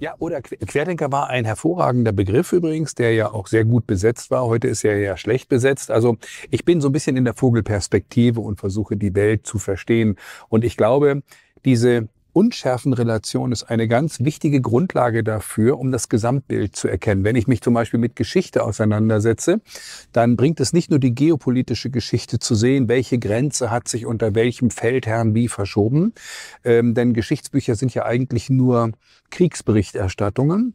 Ja, oder Querdenker war ein hervorragender Begriff übrigens, der ja auch sehr gut besetzt war. Heute ist er ja schlecht besetzt. Also ich bin so ein bisschen in der Vogelperspektive und versuche die Welt zu verstehen. Und ich glaube, diese Unschärfenrelation ist eine ganz wichtige Grundlage dafür, um das Gesamtbild zu erkennen. Wenn ich mich zum Beispiel mit Geschichte auseinandersetze, dann bringt es nicht nur die geopolitische Geschichte zu sehen, welche Grenze hat sich unter welchem Feldherrn wie verschoben, ähm, denn Geschichtsbücher sind ja eigentlich nur Kriegsberichterstattungen,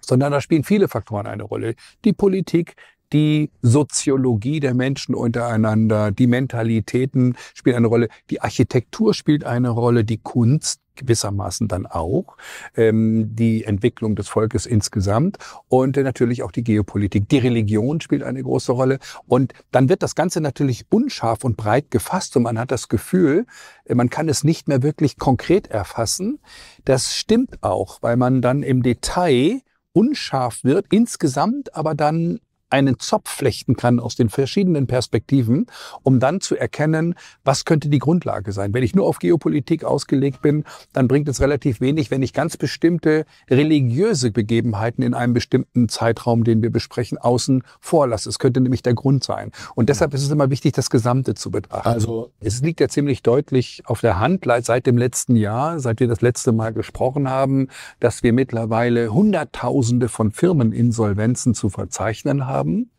sondern da spielen viele Faktoren eine Rolle. Die Politik, die Soziologie der Menschen untereinander, die Mentalitäten spielen eine Rolle, die Architektur spielt eine Rolle, die Kunst gewissermaßen dann auch ähm, die Entwicklung des Volkes insgesamt und äh, natürlich auch die Geopolitik. Die Religion spielt eine große Rolle und dann wird das Ganze natürlich unscharf und breit gefasst und man hat das Gefühl, äh, man kann es nicht mehr wirklich konkret erfassen. Das stimmt auch, weil man dann im Detail unscharf wird, insgesamt aber dann einen Zopf flechten kann aus den verschiedenen Perspektiven, um dann zu erkennen, was könnte die Grundlage sein. Wenn ich nur auf Geopolitik ausgelegt bin, dann bringt es relativ wenig, wenn ich ganz bestimmte religiöse Begebenheiten in einem bestimmten Zeitraum, den wir besprechen, außen vorlasse. Es könnte nämlich der Grund sein. Und deshalb ist es immer wichtig, das Gesamte zu betrachten. Also es liegt ja ziemlich deutlich auf der Hand seit dem letzten Jahr, seit wir das letzte Mal gesprochen haben, dass wir mittlerweile Hunderttausende von Firmeninsolvenzen zu verzeichnen haben haben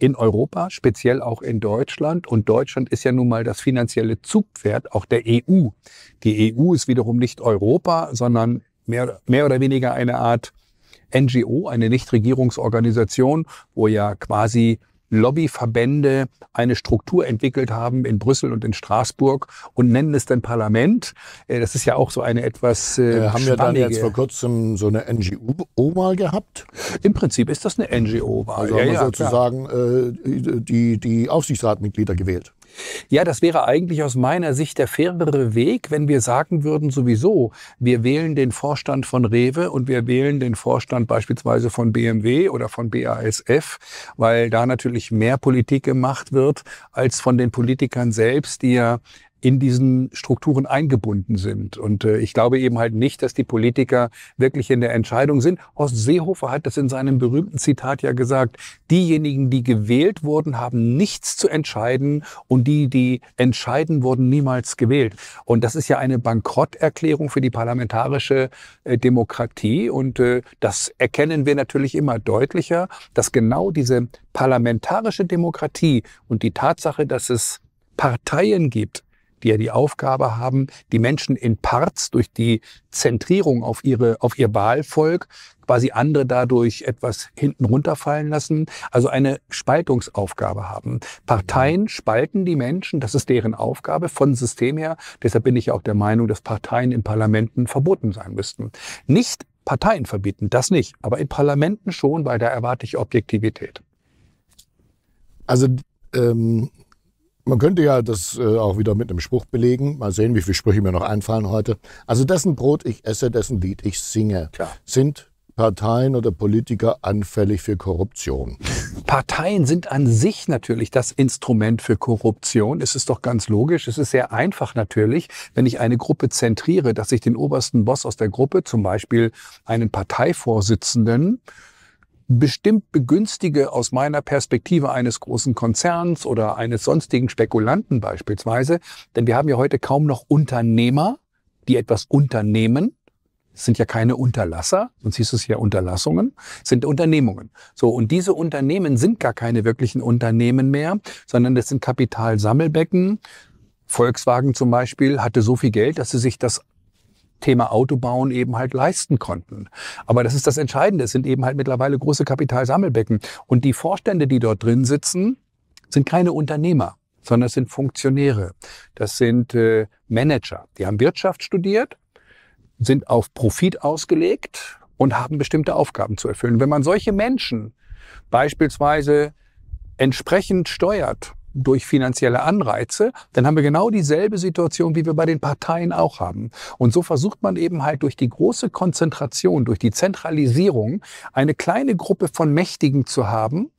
in Europa, speziell auch in Deutschland. Und Deutschland ist ja nun mal das finanzielle Zugpferd auch der EU. Die EU ist wiederum nicht Europa, sondern mehr, mehr oder weniger eine Art NGO, eine Nichtregierungsorganisation, wo ja quasi Lobbyverbände eine Struktur entwickelt haben in Brüssel und in Straßburg und nennen es dann Parlament. Äh, das ist ja auch so eine etwas äh, äh Haben wir dann jetzt vor kurzem so eine NGO-Wahl gehabt? Im Prinzip ist das eine NGO-Wahl. Also ja, haben wir ja, sozusagen äh, die, die Aufsichtsratmitglieder gewählt. Ja, das wäre eigentlich aus meiner Sicht der fairere Weg, wenn wir sagen würden, sowieso, wir wählen den Vorstand von Rewe und wir wählen den Vorstand beispielsweise von BMW oder von BASF, weil da natürlich deutlich mehr Politik gemacht wird als von den Politikern selbst, die ja in diesen Strukturen eingebunden sind. Und äh, ich glaube eben halt nicht, dass die Politiker wirklich in der Entscheidung sind. Horst Seehofer hat das in seinem berühmten Zitat ja gesagt, diejenigen, die gewählt wurden, haben nichts zu entscheiden und die, die entscheiden, wurden niemals gewählt. Und das ist ja eine Bankrotterklärung für die parlamentarische äh, Demokratie. Und äh, das erkennen wir natürlich immer deutlicher, dass genau diese parlamentarische Demokratie und die Tatsache, dass es Parteien gibt, die ja die Aufgabe haben, die Menschen in Parts durch die Zentrierung auf, ihre, auf ihr Wahlvolk quasi andere dadurch etwas hinten runterfallen lassen, also eine Spaltungsaufgabe haben. Parteien spalten die Menschen, das ist deren Aufgabe von System her. Deshalb bin ich auch der Meinung, dass Parteien in Parlamenten verboten sein müssten. Nicht Parteien verbieten, das nicht, aber in Parlamenten schon, weil da erwarte ich Objektivität. Also ähm, man könnte ja das äh, auch wieder mit einem Spruch belegen. Mal sehen, wie viele Sprüche mir noch einfallen heute. Also dessen Brot ich esse, dessen Lied ich singe. Klar. Sind Parteien oder Politiker anfällig für Korruption? Parteien sind an sich natürlich das Instrument für Korruption. Es ist doch ganz logisch. Es ist sehr einfach natürlich, wenn ich eine Gruppe zentriere, dass ich den obersten Boss aus der Gruppe, zum Beispiel einen Parteivorsitzenden, bestimmt begünstige aus meiner Perspektive eines großen Konzerns oder eines sonstigen Spekulanten beispielsweise. Denn wir haben ja heute kaum noch Unternehmer, die etwas unternehmen. Es sind ja keine Unterlasser, sonst hieß es ja Unterlassungen, sind Unternehmungen. So, und diese Unternehmen sind gar keine wirklichen Unternehmen mehr, sondern das sind Kapitalsammelbecken. Volkswagen zum Beispiel hatte so viel Geld, dass sie sich das Thema Autobauen eben halt leisten konnten. Aber das ist das Entscheidende. Es sind eben halt mittlerweile große Kapitalsammelbecken. Und die Vorstände, die dort drin sitzen, sind keine Unternehmer, sondern es sind Funktionäre. Das sind äh, Manager. Die haben Wirtschaft studiert, sind auf Profit ausgelegt und haben bestimmte Aufgaben zu erfüllen. Wenn man solche Menschen beispielsweise entsprechend steuert, durch finanzielle Anreize, dann haben wir genau dieselbe Situation, wie wir bei den Parteien auch haben. Und so versucht man eben halt durch die große Konzentration, durch die Zentralisierung, eine kleine Gruppe von Mächtigen zu haben,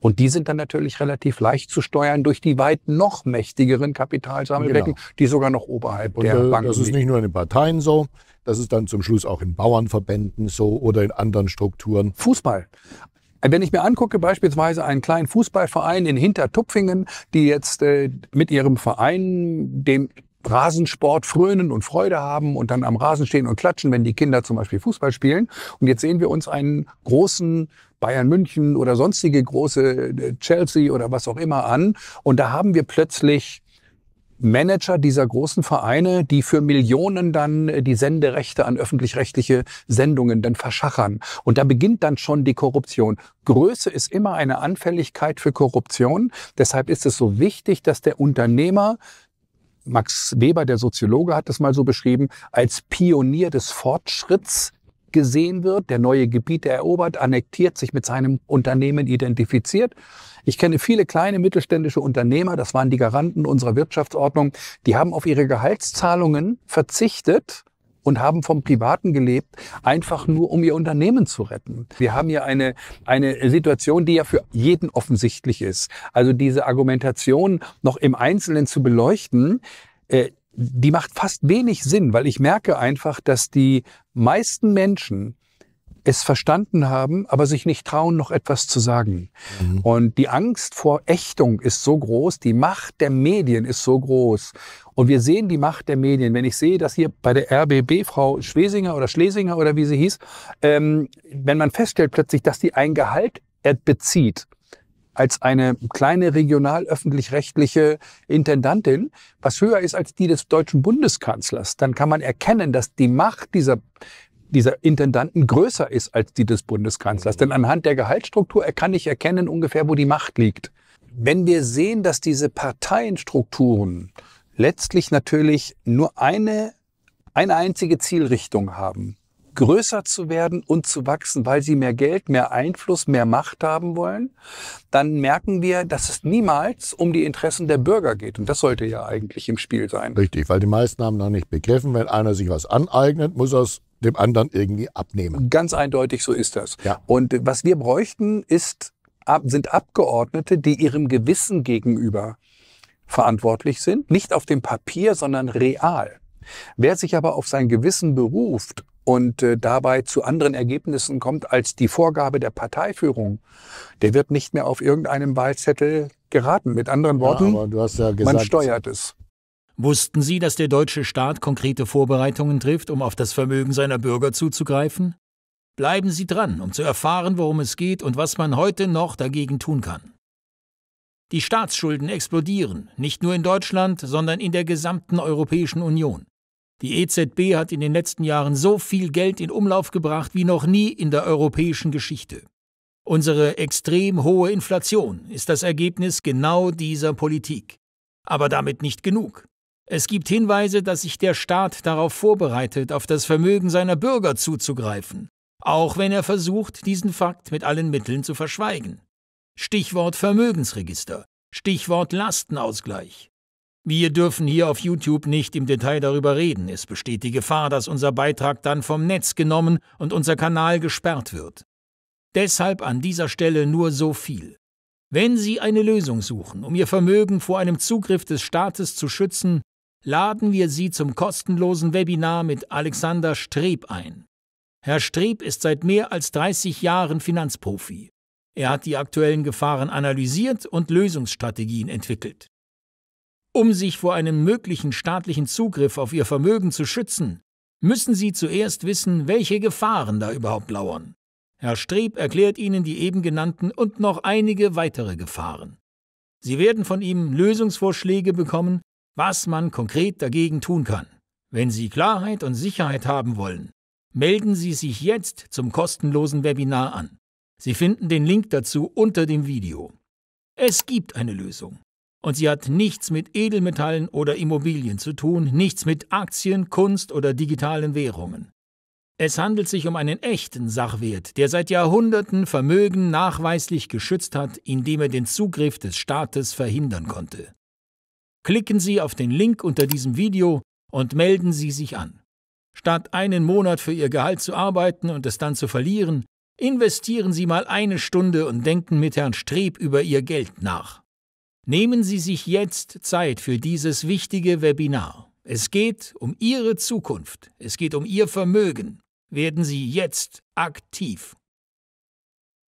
und die sind dann natürlich relativ leicht zu steuern durch die weit noch mächtigeren Kapitalsammelbecken, genau. die sogar noch oberhalb und, der äh, Banken Das ist nicht nur in den Parteien so, das ist dann zum Schluss auch in Bauernverbänden so oder in anderen Strukturen. Fußball. Wenn ich mir angucke, beispielsweise einen kleinen Fußballverein in Hintertupfingen, die jetzt äh, mit ihrem Verein, dem Rasensport frönen und Freude haben und dann am Rasen stehen und klatschen, wenn die Kinder zum Beispiel Fußball spielen. Und jetzt sehen wir uns einen großen Bayern München oder sonstige große äh, Chelsea oder was auch immer an. Und da haben wir plötzlich Manager dieser großen Vereine, die für Millionen dann äh, die Senderechte an öffentlich-rechtliche Sendungen dann verschachern. Und da beginnt dann schon die Korruption. Größe ist immer eine Anfälligkeit für Korruption. Deshalb ist es so wichtig, dass der Unternehmer Max Weber, der Soziologe, hat das mal so beschrieben, als Pionier des Fortschritts gesehen wird, der neue Gebiete erobert, annektiert, sich mit seinem Unternehmen identifiziert. Ich kenne viele kleine mittelständische Unternehmer, das waren die Garanten unserer Wirtschaftsordnung, die haben auf ihre Gehaltszahlungen verzichtet, und haben vom Privaten gelebt, einfach nur um ihr Unternehmen zu retten. Wir haben hier eine, eine Situation, die ja für jeden offensichtlich ist. Also diese Argumentation noch im Einzelnen zu beleuchten, äh, die macht fast wenig Sinn, weil ich merke einfach, dass die meisten Menschen es verstanden haben, aber sich nicht trauen, noch etwas zu sagen. Mhm. Und die Angst vor Ächtung ist so groß, die Macht der Medien ist so groß. Und wir sehen die Macht der Medien. Wenn ich sehe, dass hier bei der RBB Frau Schwesinger oder Schlesinger oder wie sie hieß, ähm, wenn man feststellt plötzlich, dass die ein Gehalt bezieht, als eine kleine regional öffentlich-rechtliche Intendantin, was höher ist als die des deutschen Bundeskanzlers, dann kann man erkennen, dass die Macht dieser dieser Intendanten größer ist als die des Bundeskanzlers. Denn anhand der Gehaltsstruktur kann ich erkennen ungefähr, wo die Macht liegt. Wenn wir sehen, dass diese Parteienstrukturen letztlich natürlich nur eine, eine einzige Zielrichtung haben, größer zu werden und zu wachsen, weil sie mehr Geld, mehr Einfluss, mehr Macht haben wollen, dann merken wir, dass es niemals um die Interessen der Bürger geht. Und das sollte ja eigentlich im Spiel sein. Richtig, weil die meisten haben noch nicht begriffen, wenn einer sich was aneignet, muss er es dem anderen irgendwie abnehmen. Ganz eindeutig so ist das. Ja. Und was wir bräuchten, ist, sind Abgeordnete, die ihrem Gewissen gegenüber verantwortlich sind, nicht auf dem Papier, sondern real. Wer sich aber auf sein Gewissen beruft und äh, dabei zu anderen Ergebnissen kommt als die Vorgabe der Parteiführung, der wird nicht mehr auf irgendeinem Wahlzettel geraten. Mit anderen Worten, ja, ja gesagt, man steuert es. Wussten Sie, dass der deutsche Staat konkrete Vorbereitungen trifft, um auf das Vermögen seiner Bürger zuzugreifen? Bleiben Sie dran, um zu erfahren, worum es geht und was man heute noch dagegen tun kann. Die Staatsschulden explodieren, nicht nur in Deutschland, sondern in der gesamten Europäischen Union. Die EZB hat in den letzten Jahren so viel Geld in Umlauf gebracht wie noch nie in der europäischen Geschichte. Unsere extrem hohe Inflation ist das Ergebnis genau dieser Politik. Aber damit nicht genug. Es gibt Hinweise, dass sich der Staat darauf vorbereitet, auf das Vermögen seiner Bürger zuzugreifen, auch wenn er versucht, diesen Fakt mit allen Mitteln zu verschweigen. Stichwort Vermögensregister, Stichwort Lastenausgleich. Wir dürfen hier auf YouTube nicht im Detail darüber reden. Es besteht die Gefahr, dass unser Beitrag dann vom Netz genommen und unser Kanal gesperrt wird. Deshalb an dieser Stelle nur so viel. Wenn Sie eine Lösung suchen, um Ihr Vermögen vor einem Zugriff des Staates zu schützen, laden wir Sie zum kostenlosen Webinar mit Alexander Streb ein. Herr Streb ist seit mehr als 30 Jahren Finanzprofi. Er hat die aktuellen Gefahren analysiert und Lösungsstrategien entwickelt. Um sich vor einem möglichen staatlichen Zugriff auf ihr Vermögen zu schützen, müssen sie zuerst wissen, welche Gefahren da überhaupt lauern. Herr Streb erklärt Ihnen die eben genannten und noch einige weitere Gefahren. Sie werden von ihm Lösungsvorschläge bekommen, was man konkret dagegen tun kann. Wenn Sie Klarheit und Sicherheit haben wollen, melden Sie sich jetzt zum kostenlosen Webinar an. Sie finden den Link dazu unter dem Video. Es gibt eine Lösung und sie hat nichts mit Edelmetallen oder Immobilien zu tun, nichts mit Aktien, Kunst oder digitalen Währungen. Es handelt sich um einen echten Sachwert, der seit Jahrhunderten Vermögen nachweislich geschützt hat, indem er den Zugriff des Staates verhindern konnte. Klicken Sie auf den Link unter diesem Video und melden Sie sich an. Statt einen Monat für Ihr Gehalt zu arbeiten und es dann zu verlieren, investieren Sie mal eine Stunde und denken mit Herrn Streb über Ihr Geld nach. Nehmen Sie sich jetzt Zeit für dieses wichtige Webinar. Es geht um Ihre Zukunft. Es geht um Ihr Vermögen. Werden Sie jetzt aktiv.